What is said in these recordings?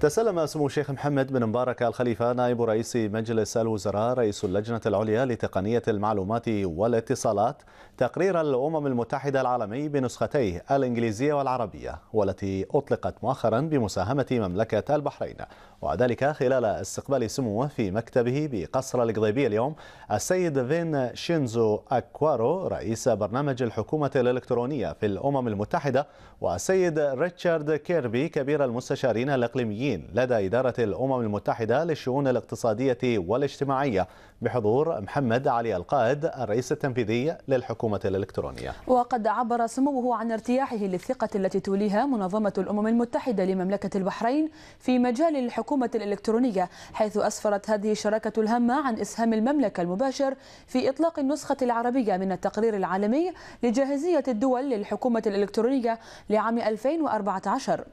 تسلم سمو الشيخ محمد بن مبارك الخليفة نائب رئيس مجلس الوزراء رئيس اللجنة العليا لتقنية المعلومات والاتصالات تقرير الأمم المتحدة العالمي بنسختيه الإنجليزية والعربية والتي أطلقت مؤخرا بمساهمة مملكة البحرين وذلك خلال استقبال سموه في مكتبه بقصر القضيبية اليوم السيد فين شينزو أكوارو رئيس برنامج الحكومة الإلكترونية في الأمم المتحدة والسيد ريتشارد كيربي كبير المستشارين الإقليميين السوريين لدى إدارة الأمم المتحدة للشؤون الاقتصادية والاجتماعية بحضور محمد علي القائد الرئيس التنفيذي للحكومة الإلكترونية وقد عبر سموه عن ارتياحه للثقة التي توليها منظمة الأمم المتحدة لمملكة البحرين في مجال الحكومة الإلكترونية حيث أسفرت هذه الشراكة الهامة عن إسهام المملكة المباشر في إطلاق النسخة العربية من التقرير العالمي لجاهزية الدول للحكومة الإلكترونية لعام 2014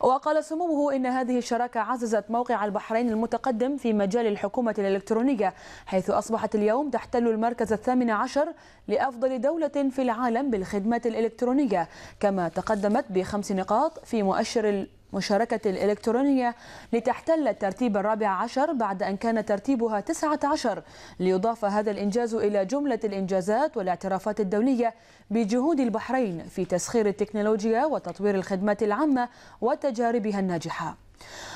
وقال سموه إن هذه هذه الشراكة عززت موقع البحرين المتقدم في مجال الحكومة الإلكترونية حيث أصبحت اليوم تحتل المركز الثامن عشر لأفضل دولة في العالم بالخدمات الإلكترونية كما تقدمت بخمس نقاط في مؤشر المشاركة الإلكترونية لتحتل الترتيب الرابع عشر بعد أن كان ترتيبها تسعة عشر ليضاف هذا الإنجاز إلى جملة الإنجازات والاعترافات الدولية بجهود البحرين في تسخير التكنولوجيا وتطوير الخدمات العامة وتجاربها الناجحة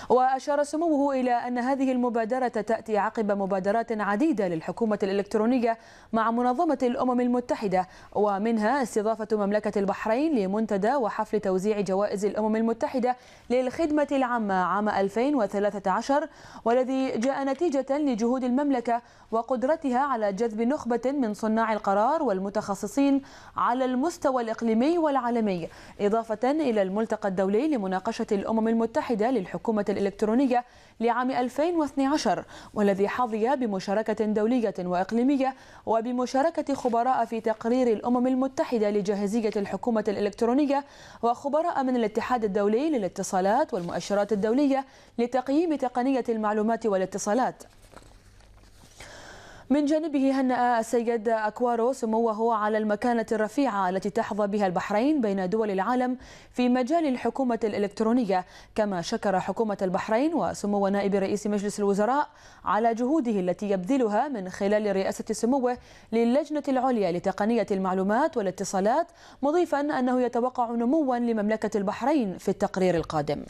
وأشار سموه إلى أن هذه المبادرة تأتي عقب مبادرات عديدة للحكومة الإلكترونية مع منظمة الأمم المتحدة ومنها استضافة مملكة البحرين لمنتدى وحفل توزيع جوائز الأمم المتحدة للخدمة العامة عام 2013 والذي جاء نتيجة لجهود المملكة وقدرتها على جذب نخبة من صناع القرار والمتخصصين على المستوى الإقليمي والعالمي إضافة إلى الملتقى الدولي لمناقشة الأمم المتحدة للحكومة الحكومة الإلكترونية لعام 2012 والذي حظي بمشاركة دولية وإقليمية وبمشاركة خبراء في تقرير الأمم المتحدة لجاهزية الحكومة الإلكترونية وخبراء من الاتحاد الدولي للاتصالات والمؤشرات الدولية لتقييم تقنية المعلومات والاتصالات من جانبه هنأ السيد أكوارو سموه على المكانة الرفيعة التي تحظى بها البحرين بين دول العالم في مجال الحكومة الإلكترونية كما شكر حكومة البحرين وسمو نائب رئيس مجلس الوزراء على جهوده التي يبذلها من خلال رئاسة سموه للجنة العليا لتقنية المعلومات والاتصالات مضيفا أنه يتوقع نموا لمملكة البحرين في التقرير القادم